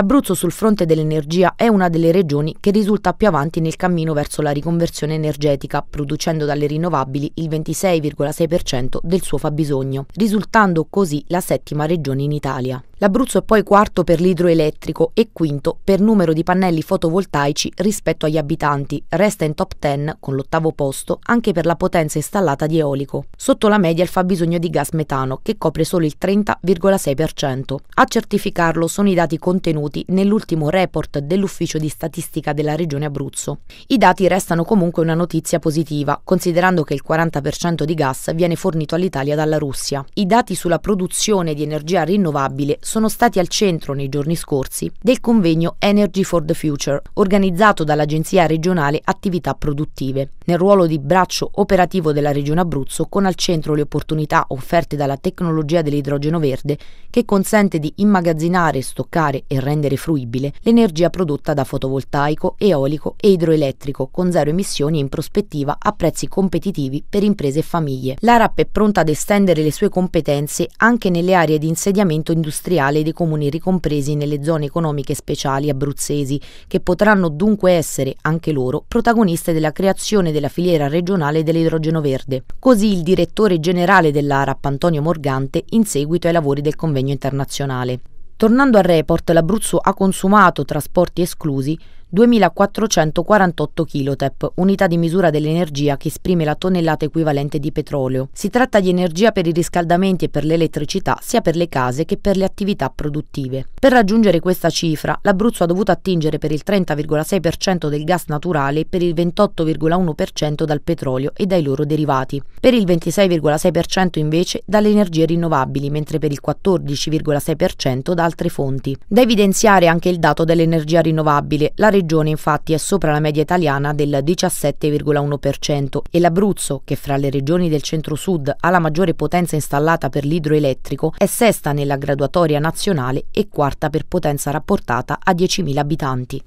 L'Abruzzo sul fronte dell'energia è una delle regioni che risulta più avanti nel cammino verso la riconversione energetica, producendo dalle rinnovabili il 26,6% del suo fabbisogno, risultando così la settima regione in Italia. L'Abruzzo è poi quarto per l'idroelettrico e quinto per numero di pannelli fotovoltaici rispetto agli abitanti. Resta in top 10 con l'ottavo posto anche per la potenza installata di eolico. Sotto la media il fabbisogno di gas metano che copre solo il 30,6%. A certificarlo sono i dati contenuti nell'ultimo report dell'Ufficio di Statistica della Regione Abruzzo. I dati restano comunque una notizia positiva, considerando che il 40% di gas viene fornito all'Italia dalla Russia. I dati sulla produzione di energia rinnovabile sono stati al centro nei giorni scorsi del convegno Energy for the Future, organizzato dall'Agenzia regionale Attività Produttive, nel ruolo di braccio operativo della Regione Abruzzo con al centro le opportunità offerte dalla tecnologia dell'idrogeno verde che consente di immagazzinare, stoccare e rendere fruibile l'energia prodotta da fotovoltaico, eolico e idroelettrico con zero emissioni e in prospettiva a prezzi competitivi per imprese e famiglie. L'ARAP è pronta ad estendere le sue competenze anche nelle aree di insediamento industriale territoriale dei comuni ricompresi nelle zone economiche speciali abruzzesi, che potranno dunque essere, anche loro, protagoniste della creazione della filiera regionale dell'idrogeno verde. Così il direttore generale dell'ARAP Antonio Morgante in seguito ai lavori del convegno internazionale. Tornando al report, l'Abruzzo ha consumato, trasporti esclusi, 2448 kilotep, unità di misura dell'energia che esprime la tonnellata equivalente di petrolio. Si tratta di energia per i riscaldamenti e per l'elettricità, sia per le case che per le attività produttive. Per raggiungere questa cifra, l'Abruzzo ha dovuto attingere per il 30,6% del gas naturale e per il 28,1% dal petrolio e dai loro derivati. Per il 26,6% invece dalle energie rinnovabili, mentre per il 14,6% da altre fonti. Da evidenziare anche il dato dell'energia rinnovabile. La regione infatti è sopra la media italiana del 17,1% e l'Abruzzo, che fra le regioni del centro-sud ha la maggiore potenza installata per l'idroelettrico, è sesta nella graduatoria nazionale e quarta per potenza rapportata a 10.000 abitanti.